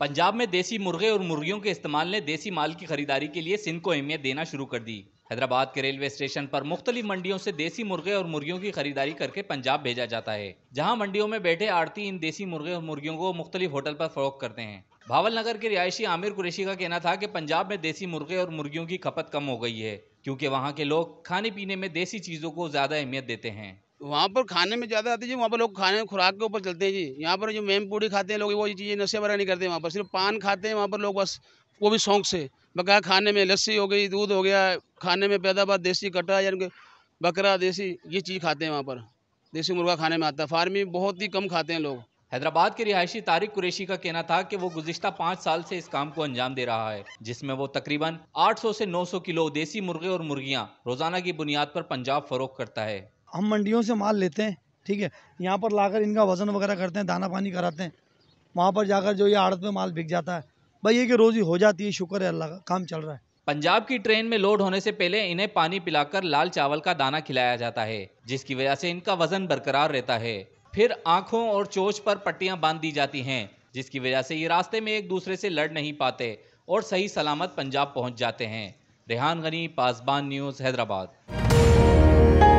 पंजाब में देसी मुर्गे और मुर्गियों के इस्तेमाल ने देसी माल की खरीदारी के लिए सिंध को अहमियत देना शुरू कर दी हैदराबाद के रेलवे स्टेशन पर मुख्तलिफ मंडियों से देसी मुर्गे और मुर्गियों की खरीदारी करके पंजाब भेजा जाता है जहां मंडियों में बैठे आड़ती इन देसी मुर्गे और मुर्गियों को मुख्तलिफ होटल पर फरोख करते हैं भावल नगर के रिहायशी आमिर कुरेशी का कहना था कि पंजाब में देसी मुर्गे और मुर्गियों की खपत कम हो गई है क्योंकि वहाँ के लोग खाने पीने में देसी चीज़ों को ज़्यादा अहमियत देते हैं वहाँ पर खाने में ज़्यादा आती है जी वहाँ पर लोग खाने में खुराक के ऊपर चलते हैं जी यहाँ पर जो मेम पूड़ी खाते हैं लोग वो चीज़ें नशे वगैरह नहीं करते वहाँ पर सिर्फ पान खाते हैं वहाँ पर लोग बस वो भी शौक से बकाया खाने में लस्सी हो गई दूध हो गया खाने में पैदावार देसी कटा या बकरा देसी ये चीज़ खाते हैं वहाँ पर देसी मुर्गा खाने में आता है फार्मी बहुत ही कम खाते हैं लोग हैदराबाद के रिहायशी तारिक कुरेशी का कहना था कि वो गुजश्ता पाँच साल से इस काम को अंजाम दे रहा है जिसमें वो तकरीबन 800 से 900 किलो देसी मुर्गे और मुर्गियां रोजाना की बुनियाद पर पंजाब फरोख करता है हम मंडियों से माल लेते हैं ठीक है यहाँ पर लाकर इनका वज़न वगैरह करते हैं दाना पानी कराते हैं वहाँ पर जाकर जो ये आड़त में माल बिक जाता है भाई ये कि रोज़ी हो जाती है शुक्र है अल्लाह का काम चल रहा है पंजाब की ट्रेन में लोड होने से पहले इन्हें पानी पिलाकर लाल चावल का दाना खिलाया जाता है जिसकी वजह से इनका वजन बरकरार रहता है फिर आंखों और चोच पर पट्टियां बांध दी जाती हैं जिसकी वजह से ये रास्ते में एक दूसरे से लड़ नहीं पाते और सही सलामत पंजाब पहुंच जाते हैं रेहान गनी पासबान न्यूज़ हैदराबाद